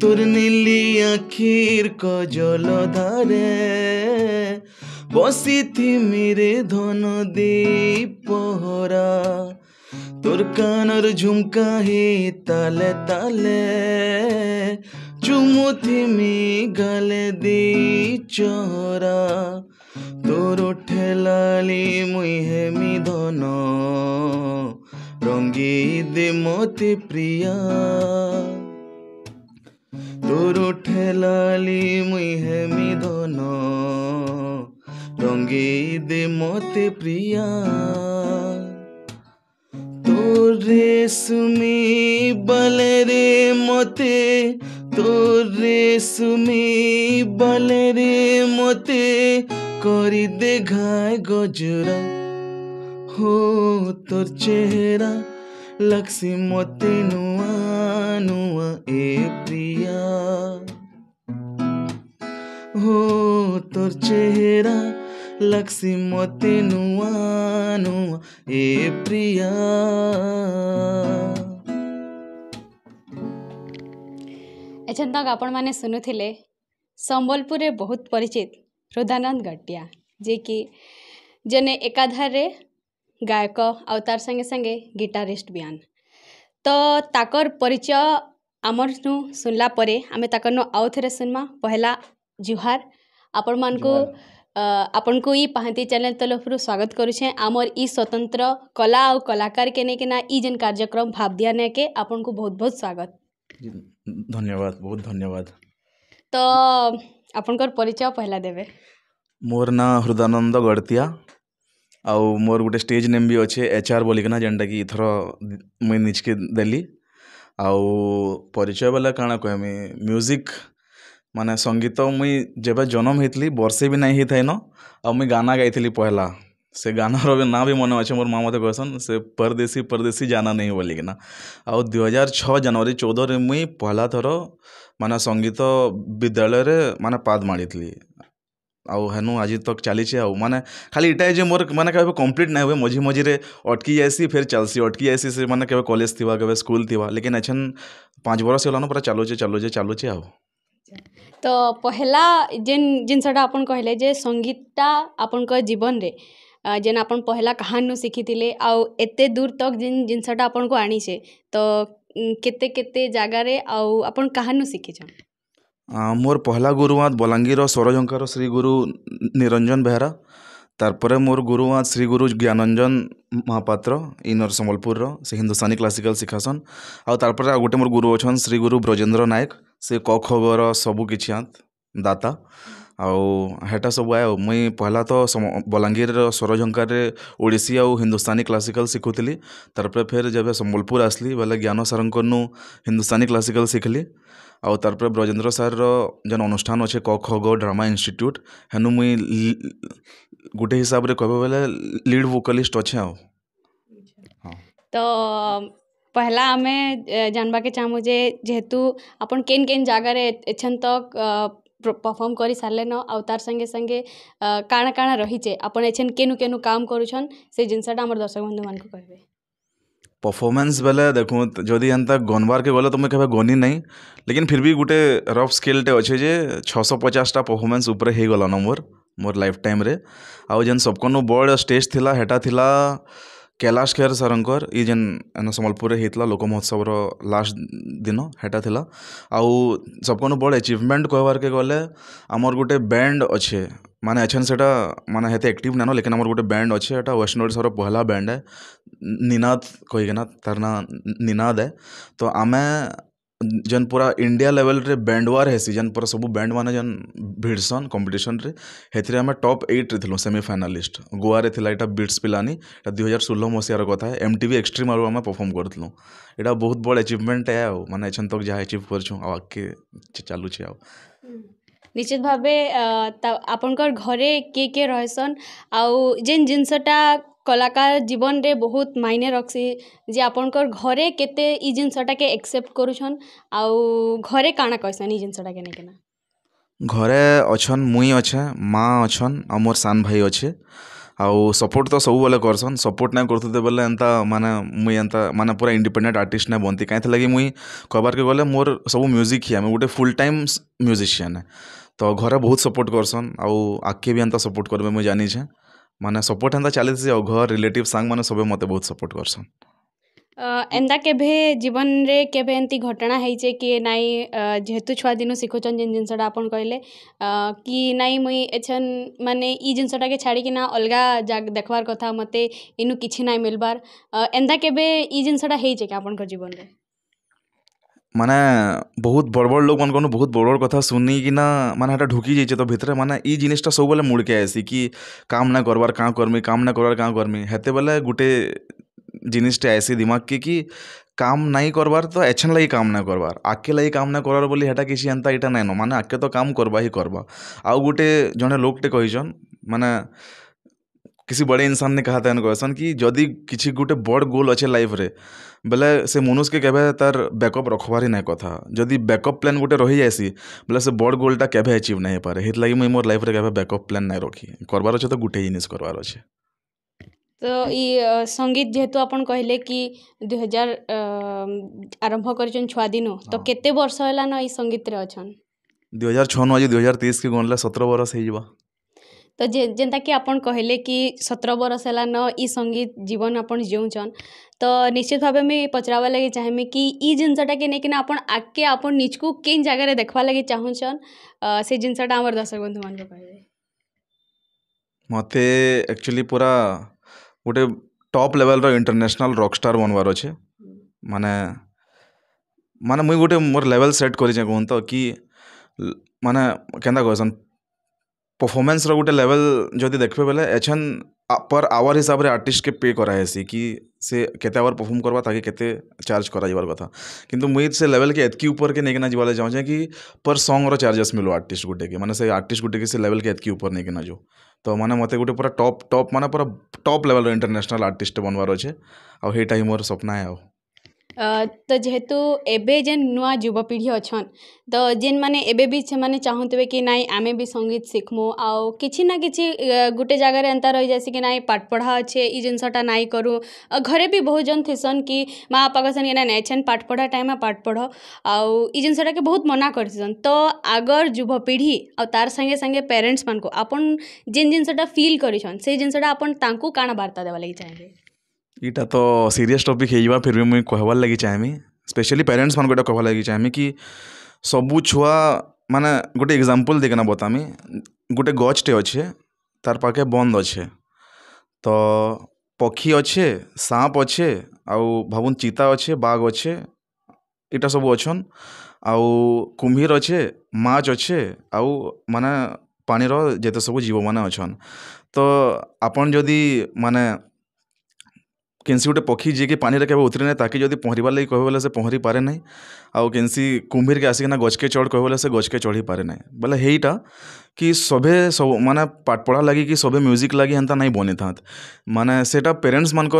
তোর নীলি আখির কজল ধারে বসিথি মিরে ধন পহরা তোর কানর ঝুমকা হে তালে তালে চুমুথি মি গালে দি চহরা তোর উঠে লালি মুই হেমি ধন রঙ্গি দে মতে প্রিয়া তোর ঠেলালি মুই হেমি ধন রঙ্গে দে মতে প্রিয়া তোর সুমি বলে রে মতে তোর সুমি বলে রে মতে করি দে গজরা হো তোর চেহারা લક્ષ્મી નુઆ નુઆ એ પ્રિયા હો તોર ચહેરા લક્ષ્મી નુઆ નુઆ એ પ્રિયા ଏଛନ୍ ତକ୍ ଆପଣମାନେ ଶୁଣୁଥିଲେ ସମ୍ବଲପୁରରେ ବହୁତ ପରିଚିତ ହୃଦାନନ୍ଦ ଗଟିଆ ଯିଏକି ଜଣେ ଏକାଧାରରେ ଗାୟକ ଆଉ ତାର୍ ସାଙ୍ଗେ ସାଙ୍ଗେ ଗିଟାରିଷ୍ଟ ବିଆନ୍ ତ ତାକର୍ ପରିଚୟ ଆମର୍ନୁ ଶୁଣିଲା ପରେ ଆମେ ତାକର୍ନୁ ଆଉ ଥରେ ଶୁନ୍ମା ପହେଲା ଜୁହାର ଆପଣମାନଙ୍କୁ ଆପଣଙ୍କୁ ଇ ପାହାନ୍ତି ଚ୍ୟାନେଲ୍ ତରଫରୁ ସ୍ୱାଗତ କରୁଛେଁ ଆମର୍ ଇ ସ୍ୱତନ୍ତ୍ର କଲା ଆଉ କଲାକାରକେ ନେଇକିନା ଇ ଯେନ୍ କାର୍ଯ୍ୟକ୍ରମ ଭାବ୍ ଦିଆ ନେକେ ଆପଣଙ୍କୁ ବହୁତ ବହୁତ ସ୍ୱାଗତ ଧନ୍ୟବାଦ ବହୁତ ଧନ୍ୟବାଦ ତ ଆପଣଙ୍କର ପରିଚୟ ପହିଲା ଦେବେ ମୋର ନାଁ ହୃଦାନନ୍ଦ ଗଡ଼ତିଆ आउ मोर गोटे स्टेज नेम भी अच्छे एच आर बोलिकना जेनटा कि थर मुई निजके देली आउ परिचय बोला कण कहमी म्यूजिक माने संगीत मुई जब जन्म होती बर्षे भी नहीं थे न मुई गाना गाय पहला से गानार भी ना भी मन अच्छे मोर माँ मत कहसन से परदेशी परदेशी जाना नहीं बोलिकना आउ दुई हजार छः जानवरी चौदह मुई पहला थर माना संगीत विद्यालय माना पाद मारी ଆଉ ହେନୁ ଆଜି ତକ୍ ଚାଲିଛେ ଆଉ ମାନେ ଖାଲି ଇଟା ଯେ ମୋର ମାନେ କେବେ କମ୍ପ୍ଲିଟ୍ ନାଇଁ ହୁଏ ମଝି ମଝିରେ ଅଟ୍କି ଯାଏସି ଫେର୍ ଚାଲ୍ସି ଅଟ୍କି ଯାଏସି ସେ ମାନେ କେବେ କଲେଜ୍ ଥିବା କେବେ ସ୍କୁଲ୍ ଥିବା ଲେକିନ୍ ଏଛେନ୍ ପାଞ୍ଚ୍ ବରଷ୍ ହେଲାନ ପୁରା ଚାଲୁଛେ ଚାଲୁଛେ ଚାଲୁଛେ ଆଉ ତ ପହେଲା ଯେନ୍ ଜିନିଷଟା ଆପଣ କହିଲେ ଯେ ସଙ୍ଗୀତଟା ଆପଣଙ୍କ ଜୀବନରେ ଯେନ୍ ଆପଣ ପହେଲା କାହାର୍ନୁ ଶିଖିଥିଲେ ଆଉ ଏତେ ଦୂର୍ ତକ୍ ଯେନ୍ ଜିନିଷଟା ଆପଣଙ୍କୁ ଆଣିଛେ ତ କେତେ କେତେ ଜାଗାରେ ଆଉ ଆପଣ କାହାର୍ନୁ ଶିଖିଛନ୍ ମୋର ପହଲା ଗୁରୁମା' ବଲାଙ୍ଗୀରର ସରଜଙ୍କାର ଶ୍ରୀ ଗୁରୁ ନିରଞ୍ଜନ ବେହେରା ତାର୍ପରେ ମୋର ଗୁରୁମା' ଶ୍ରୀ ଗୁରୁ ଜ୍ଞାନରଞ୍ଜନ ମହାପାତ୍ର ଇନର୍ ସମ୍ବଲପୁରର ସେ ହିନ୍ଦୁସ୍ତାନୀ କ୍ଲାସିକାଲ୍ ଶିଖାସନ୍ ଆଉ ତାର୍ପରେ ଆଉ ଗୋଟେ ମୋର ଗୁରୁ ଅଛନ୍ ଶ୍ରୀ ଗୁରୁ ବ୍ରଜେନ୍ଦ୍ର ନାୟକ ସେ କ ଖ ଗ ର ସବୁ କିଛି ଦାତା ଆଉ ହେଟା ସବୁ ଆଏ ଆଉ ମୁଇଁ ପହଲା ତ ବଲାଙ୍ଗୀରର ସରଝଙ୍କାରେ ଓଡ଼ିଶୀ ଆଉ ହିନ୍ଦୁସ୍ତାନୀ କ୍ଲାସିକାଲ୍ ଶିଖୁଥିଲି ତାର୍ପରେ ଫେର୍ ଯେବେ ସମ୍ବଲପୁର ଆସ୍ଲି ବେଲେ ଜ୍ଞାନ ସାର୍ଙ୍କର୍ନୁ ହିନ୍ଦୁସ୍ତାନୀ କ୍ଲାସିକାଲ୍ ଶିଖ୍ଲି ଆଉ ତାର୍ପରେ ବ୍ରଜେନ୍ଦ୍ର ସାର୍ର ଯେନ୍ ଅନୁଷ୍ଠାନ୍ ଅଛେ କ ଖ ଗ ଡ୍ରାମା ଇନଷ୍ଟିଚ୍ୟୁଟ୍ ହେନୁ ମୁଇଁ ଗୁଟେ ହିସାବ୍ରେ କହେବ ବେଲେ ଲିଡ଼୍ ଭୋକାଲିଷ୍ଟ୍ ଅଛେଁ ଆଉ ତ ପହେଲା ଆମେ ଜାନ୍ବାକେ ଚାହୁଁମୁ ଯେ ଯେହେତୁ ଆପଣ୍ କେନ୍ କେନ୍ ଜାଗାରେ ଏଛେନ୍ ତକ୍ ପର୍ଫର୍ମ୍ କରିସାର୍ଲେନ ଆଉ ତାର୍ ସାଙ୍ଗେ ସାଙ୍ଗେ କାଣା କାଣା ରହିଛେ ଆପଣ୍ ଏଛେନ୍ କେନୁ କେନୁ କାମ୍ କରୁଛନ୍ ସେ ଜିନିଷଟା ଆମର୍ ଦର୍ଶକ ବନ୍ଧୁମାନ୍କୁ କହେବେ ପରଫର୍ମାନ୍ସ ବେଲେ ଦେଖୁନ୍ ଯଦି ଏନ୍ତା ଗନ୍ବାର୍କେ ଗଲେ ତ ମୁଇଁ କେବେ ଗନି ନାଇଁ ଲେକିନ୍ ଫିର୍ ବି ଗୁଟେ ରଫ୍ ସ୍କେଲ୍ଟେ ଅଛେ ଯେ ଛଅଶହ ପଚାଶଟା ପରଫର୍ମାନ୍ସ ଉପରେ ହେଇଗଲାନ ମୋର୍ ମୋର୍ ଲାଇଫ୍ ଟାଇମ୍ରେ ଆଉ ଯେନ୍ ସବ୍କର୍ନୁ ବଡ଼୍ ଷ୍ଟେଜ୍ ଥିଲା ହେଟା ଥିଲା କୈଲାଶ ଖେର ସାର୍ଙ୍କର ଇ ଯେନ୍ ଏନ ସମ୍ବଲପୁରରେ ହେଇଥିଲା ଲୋକ ମହୋତ୍ସବର ଲାଷ୍ଟ ଦିନ ହେଟା ଥିଲା ଆଉ ସବ୍କର୍ନୁ ବଡ଼୍ ଏଚିଭମେଣ୍ଟ କହିବାର୍କେ ଗଲେ ଆମର୍ ଗୁଟେ ବ୍ୟାଣ୍ଡ ଅଛେ माने अच्छा अच्छे से मैंने हेत एक्ट नैन लेकिन आम गोटे बैंड अच्छे वेस्ट वेस्टर्ण ओडार पहला बैंड है निनाद कहीकिना तार ना निनाद है तो आम जेन पूरा इंडिया लेवल रे बैंड वार है जेन पूरा सब बैंड मैंने जेन भिड़सन कंपिटन में आम टप एट्रे सेमिफाइनालीस्ट गोआर थी यहाँ बिट्स पिलानी दुई हजार षोलह मसीहार कथ एम टी एक्सट्रीम आरोप आम परफर्म करूँ यहाँ बहुत बड़ अचिवमेंट है मैंने अच्छे तक जहाँ अचिव कर चलुचे आ ନିଶ୍ଚିତ ଭାବେ ଆପଣଙ୍କର ଘରେ କିଏ କିଏ ରହେସନ୍ ଆଉ ଯେନ୍ ଜିନିଷଟା କଲାକାର ଜୀବନରେ ବହୁତ ମାଇନେ ରଖ୍ସି ଯେ ଆପଣଙ୍କର ଘରେ କେତେ ଇ ଜିନିଷଟାକେ ଏକ୍ସେପ୍ଟ କରୁଛନ୍ ଆଉ ଘରେ କାଣା କହିସନ୍ ଇ ଜିନିଷଟାକେ ନେଇକିନା ଘରେ ଅଛନ୍ ମୁଇଁ ଅଛେ ମା ଅଛନ୍ ଆଉ ମୋର ସାନ ଭାଇ ଅଛେ ଆଉ ସପୋର୍ଟ ତ ସବୁବେଲେ କରସନ୍ ସପୋର୍ଟ ନାଇଁ କରୁଥିଲେ ବେଲେ ଏନ୍ତା ମାନେ ମୁଇଁ ଏନ୍ତା ମାନେ ପୁରା ଇଣ୍ଡିପେଣ୍ଡେଣ୍ଟ ଆର୍ଟିଷ୍ଟ ନାଇଁ ବନତି କାହିଁଥିଲାଗି ମୁଇଁ କହିବାର୍କେ ଗଲେ ମୋର ସବୁ ମ୍ୟୁଜିକ୍ ହିଁ ଆମେ ଗୋଟେ ଫୁଲ୍ ଟାଇମ୍ ମ୍ୟୁଜିସିଆନ୍ ତ ଘରେ ବହୁତ ସପୋର୍ଟ କରସନ୍ ଆଉ ଆଗ୍କେ ବି ଏନ୍ତା ସପୋର୍ଟ କରିବେ ମୁଇଁ ଜାନିଛେଁ ମାନେ ସପୋର୍ଟ ହେନ୍ତା ଚାଲିଥିସି ଆଉ ଘର ରିଲେଟିଭ୍ ସାଙ୍ଗମାନେ ସବେ ମୋତେ ବହୁତ ସପୋର୍ଟ କରସନ୍ ଏନ୍ତା କେଭେ ଜୀବନରେ କେଭେ ଏମିତି ଘଟଣା ହେଇଛେ କି ନାଇଁ ଯେହେତୁ ଛୁଆ ଦିନୁ ଶିଖୁଛନ୍ ଯେନ୍ ଜିନିଷଟା ଆପଣ କହିଲେ କି ନାଇଁ ମୁଇଁ ଏଛନ୍ ମାନେ ଇ ଜିନିଷଟାକେ ଛାଡ଼ିକିନା ଅଲଗା ଦେଖବାର୍ କଥା ମୋତେ ଇନୁ କିଛି ନାଇଁ ମିଲବାର୍ ଏନ୍ତା କେବେ ଇ ଜିନିଷଟା ହେଇଛେ କି ଆପଣଙ୍କ ଜୀବନରେ ମାନେ ବହୁତ୍ ବଡ଼୍ ବଡ଼୍ ଲୋକ୍ମାନ୍କର୍ନୁ ବହୁତ୍ ବଡ଼୍ ବଡ଼୍ କଥା ଶୁନିକିନା ମାନେ ହେଟା ଢୁକିଯାଇଚେ ତ ଭିତ୍ରେ ମାନେ ଇ ଜିନିଷ୍ଟା ସବୁବେଲେ ମୁଡ଼୍କେ ଆଏସି କି କାମ୍ ନାଇଁ କର୍ବାର୍ କାଁ କର୍ମି କାମ୍ ନାଇଁ କର୍ବାର୍ କାଁ କର୍ମି ହେତେବେଲେ ଗୁଟେ ଜିନିଷ୍ଟେ ଆଏସି ଦିମାଗ୍କେ କି କାମ୍ ନାଇଁ କର୍ବାର୍ ତ ଏଛେନ୍ ଲାଗି କାମ୍ ନାଇଁ କର୍ବାର୍ ଆଗ୍କେ ଲାଗି କାମ୍ ନାଇଁ କର୍ବାର୍ ବୋଲି ହେଟା କିଛି ଏନ୍ତା ଇଟା ନାଇଁନ ମାନେ ଆଗ୍କେ ତ କାମ୍ କର୍ବା ହିଁ କର୍ବା ଆଉ ଗୁଟେ ଜଣେ ଲୋକ୍ଟେ କହିଚନ୍ ମାନେ किसी बड़े इंसान ने कहा था इनको ऐसा कि यदि किसी गोटे बड़ गोल अच्छे लाइफ रे बोले से मनुष्य के कहे तार बैकअप रखबार ही ना कथा जदि बैकअप प्लान गोटे रही जाएसी बोले से बड़ गोलटा के अचीव नहीं पारे हित लगे मुझे मोर लाइफ कभी बैकअप प्लान नहीं रखी करवार अच्छे तो गोटे जिनिस करवार अच्छे तो ये संगीत जेहेतु आप कहले कि दुई हजार आरंभ कर छुआ दिन तो हाँ। केते वर्ष है ये संगीत रे अच्छा दुई हजार छः नु दुई हजार तेईस के गणले सतर बरस हो तो जे जेनता कि आप कहले कि सतर बरस है न ई संगीत जीवन आप जीवन तो निश्चित भाव में पचरबार लगे चाहेमि कि ई जिनसटा के नहीं कि आगे आप निज को कई जगह देखवा लगे चाहूँ से जिनसटा आम दर्शक बंधु मान कह मत एक्चुअली पूरा गोटे टॉप लेवल रो इंटरनेशनल रॉकस्टार बनवार अच्छे माने माने मुई गोटे मोर लेवल सेट कर कहूँ कि माने के कहसन परफॉर्मेंस रो गोटे लेवल जो देखे बोले एछन पर आवर हिसाब से आर्टिस्ट के पे कराएसि कि से केते आवर परफॉर्म करवा ताकि केते चार्ज कराइबार कथा किंतु मुई से लेवल के एतकी ऊपर के नहीं जीवा चाहूँ कि पर सॉन्ग रो चार्जेस मिलो आर्टिस्ट गुटे के माने से आर्टिस्ट गुटे के से लेवल के एतकी ऊपर नहीं जो तो माने मते गुटे पूरा टॉप टॉप माने पूरा टॉप लेवल इंटरनेशनल आर्टिस्ट बनवार अच्छे आईटा ही मोर सपना है ତ ଯେହେତୁ ଏବେ ଯେନ୍ ନୂଆ ଯୁବପିଢ଼ି ଅଛନ୍ ତ ଯେନ୍ମାନେ ଏବେ ବି ସେମାନେ ଚାହୁଁଥିବେ କି ନାଇଁ ଆମେ ବି ସଙ୍ଗୀତ ଶିଖ୍ମୁ ଆଉ କିଛି ନା କିଛି ଗୁଟେ ଜାଗାରେ ଏନ୍ତା ରହିଯାଏସି କି ନାଇଁ ପାଠପଢ଼ା ଅଛେ ଇ ଜିନିଷଟା ନାଇଁ କରୁ ଆଉ ଘରେ ବି ବହୁତ୍ ଜନ୍ ଥିସନ୍ କି ମା ବାପା କହେସନ୍ କି ନାଇଁ ନାଇଁ ଏଛେନ୍ ପାଠପଢ଼ା ଟାଇମ୍ରେ ପାଠ ପଢ଼ ଆଉ ଇ ଜିନିଷଟାକେ ବହୁତ୍ ମନା କରିଥିସନ୍ ତ ଆଗର୍ ଯୁବପିଢ଼ି ଆଉ ତାର୍ ସାଙ୍ଗେ ସାଙ୍ଗେ ପ୍ୟାରେଣ୍ଟସ୍ମାନଙ୍କୁ ଆପଣ୍ ଯେନ୍ ଜିନିଷଟା ଫିଲ୍ କରିଛନ୍ ସେଇ ଜିନିଷଟା ଆପଣ୍ ତାଙ୍କୁ କାଣା ବାର୍ତ୍ତା ଦେବାର୍ ଲାଗି ଚାହିଁବେ ଇଟା ତ ସିରିୟସ୍ ଟପିକ୍ ହେଇଯିବା ଫିର୍ ବି ମୁଇଁ କହେବାର୍ ଲାଗି ଚାହେଁମି ସ୍ପେସିଆଲି ପ୍ୟାରେଣ୍ଟସ୍ମାନଙ୍କୁ ଇଟା କହେବାର୍ ଲାଗି ଚାହିଁମି କି ସବୁ ଛୁଆ ମାନେ ଗୋଟେ ଏକ୍ଜାମ୍ପଲ୍ ଦେଇକିନା ବତାମି ଗୁଟେ ଗଛ୍ଟେ ଅଛେ ତାର୍ ପାଖେ ବନ୍ଦ୍ ଅଛେ ତ ପକ୍ଷୀ ଅଛେ ସାପ୍ ଅଛେ ଆଉ ଭାବୁନ୍ ଚିତା ଅଛେ ବାଘ୍ ଅଛେ ଇଟା ସବୁ ଅଛନ୍ ଆଉ କୁମ୍ଭୀର୍ ଅଛେ ମାଛ୍ ଅଛେ ଆଉ ମାନେ ପାଣିର ଯେତେ ସବୁ ଜୀବମାନେ ଅଛନ୍ ତ ଆପଣ ଯଦି ମାନେ केनसी गोटे पक्षी जी पानी के पानी उतरी ना ताकि जब पहरवार लगे कह से पहरी पारे ना आउ कसी कुंभीर के आसिकना गजके चढ़ कह से गजके चढ़ी पारे ना बोले हेईटा कि सभे सब मैंने पाठ पढ़ा लगे कि सभी म्यूजिक लगे हमें नहीं बनी था मैंने से पेरेन्ट्स मानक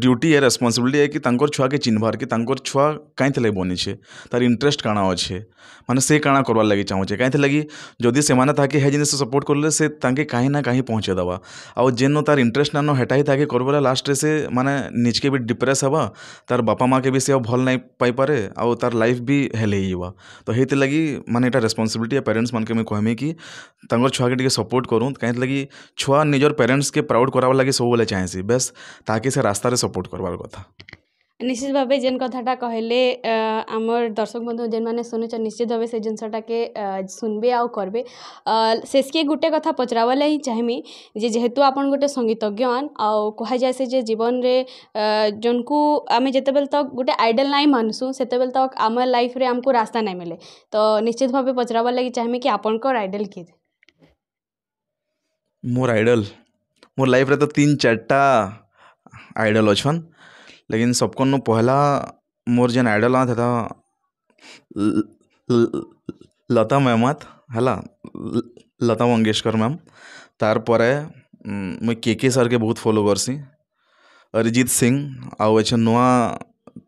ड्यूटी है रेस्पनसबिलिटी है कि छुआ के चिन्हार कि छुआ कहीं बनी है तार इंटरेस्ट काण अच्छे माने से कण करवा लगे चाहूँ कहीं लगी जदि से हे जिन सपोर्ट करेंगे से तक कहीं ना कहीं पहुँचे दबा आउ जेन तार इंटरेस्ट नान हेटा ही था कर लास्ट से मैंने के भी डिप्रेस हवा तार बापा माँ के भी से भल नहीं पाइपे आउ तार लाइफ भी हेल्ले तो हेती लगी मैंने यहाँ रेस्पनसबिलिटी है पेरेन्ट्स मानक मुझे कहमी कि तंगर छुआ के सपोर्ट करूँ तो कहीं लगी छुआ निजर पेरेंट्स के प्राउड करावा लगे सब चाहे बस ताकि से रास्ता सपोर्ट करवार कथा निश्चित भाव जेन कथाटा कहले आम दर्शक बंधु जेन मैंने शुणुच निश्चित भाव से जिनसटा के सुनबे आउ कर शेष गोटे कथा पचरावा ही चाहेमि जे जेहेतु आप गोटे संगीतज्ञान आउ कैसे जे जीवन रे जन को आम जिते बल तक गोटे आइडल नाई मानसू से तक आम लाइफ रे आमको रास्ता नहीं मिले तो निश्चित भाव पचरावा लगी चाहेमि कि आपंकर आइडल किए मोर आइडल मोर लाइफ रे तो तीन चार्टा आइडल अछन लेकिन सबको पहला मोर जेन आइडल आ था लता मैम है लता मंगेशकर मैम तार पर मुई के के सर के बहुत फॉलो करसी अरिजीत सिंह आउ अच्छे नुआ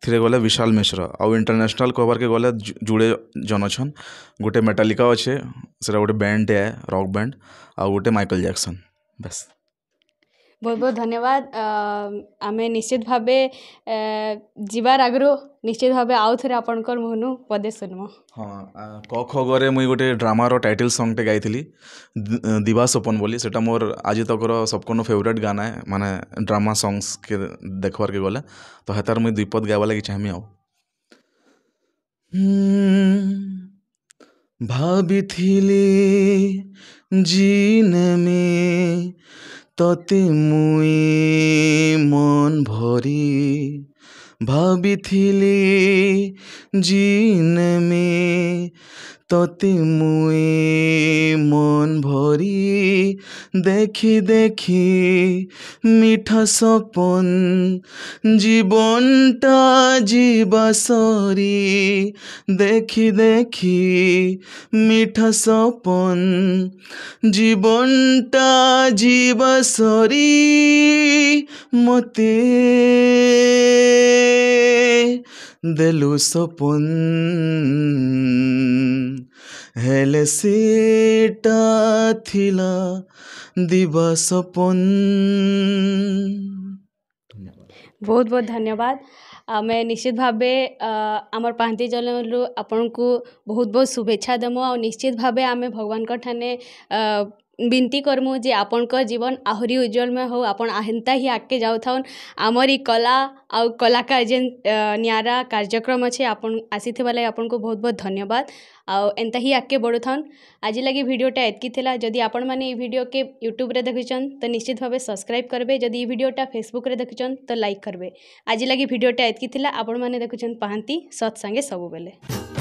ଥିରେ ଗଲେ ବିଶାଲ ମିଶ୍ର ଆଉ ଇଣ୍ଟରନ୍ୟାସନାଲ୍ କଭର୍କେ ଗଲେ ଯୁଡ଼େ ଜନ୍ ଅଛନ୍ ଗୋଟେ ମେଟାଲିକା ଅଛେ ସେଟା ଗୋଟେ ବ୍ୟାଣ୍ଡଟେ ରକ୍ ବ୍ୟାଣ୍ଡ ଆଉ ଗୋଟେ ମାଇକେଲ ଜ୍ୟାକସନ୍ ବାସ୍ ବହୁତ ବହୁତ ଧନ୍ୟବାଦ ଆମେ ନିଶ୍ଚିତ ଭାବେ ଯିବାର ଆଗରୁ ନିଶ୍ଚିତ ଭାବେ ଆଉ ଥରେ ଆପଣଙ୍କର ମୁହଁରୁ ପଦେ ଶୁଣିବୁ ହଁ କ ଖ ଗରେ ମୁଇଁ ଗୋଟେ ଡ୍ରାମାର ଟାଇଟେଲ୍ ସଙ୍ଗଟେ ଗାଇଥିଲି ଦିବା ସପନ ବୋଲି ସେଟା ମୋର ଆଜି ତକର ସବକନୁ ଫେଭରେଟ୍ ଗାନା ଏ ମାନେ ଡ୍ରାମା ସଙ୍ଗସ୍କେ ଦେଖ୍ବାର୍କେ ଗଲେ ତ ହେତାର ମୁଇଁ ଦୁଇ ପଦ ଗାଇବାର୍ ଲାଗି ଚାହିଁମି ଆଉ ଭାବିଥିଲି ଜିନେମି ততে মুই মন ভরি ভাবিଥିଲି জিনমে ততে মুয়ে মন ভরি দেখি দেখি মিঠা সপন জীবনটা জীবা সরি দেখি দেখি মিঠা সপন জীবনটা জীবা সরি মতে দেলু সপন ହେଲେ ସେଟା ଥିଲା ଦିବାସ ପନ୍ ବହୁତ ବହୁତ ଧନ୍ୟବାଦ ଆମେ ନିଶ୍ଚିତ ଭାବେ ଆମର ପାହାନ୍ତି ଜନରୁ ଆପଣଙ୍କୁ ବହୁତ ବହୁତ ଶୁଭେଚ୍ଛା ଦେମୁ ଆଉ ନିଶ୍ଚିତ ଭାବେ ଆମେ ଭଗବାନଙ୍କ ଠାନେ विनती करमु जे आपण जीवन आहरी उज्ज्वलमय हो आपण आंता ही आगे जाऊन आमरी कला आउ कलाकार जेन न्यारा कार्यक्रम अच्छे आसी लगे आपन को बहुत बहुत धन्यवाद आउ ए ही आगे बढ़ु था आज लगे भिडटा एतकी जदि आपण मैंने भिडियो के यूट्यूब देखुन तो निश्चित भाव सब्सक्राइब करेंगे जदि ये भिडियोटा फेसबुक देखुन तो लाइक करेंगे आज लगे भिडियोटा एतकी आपण मैंने देखुन पाती सत्संगे सबूत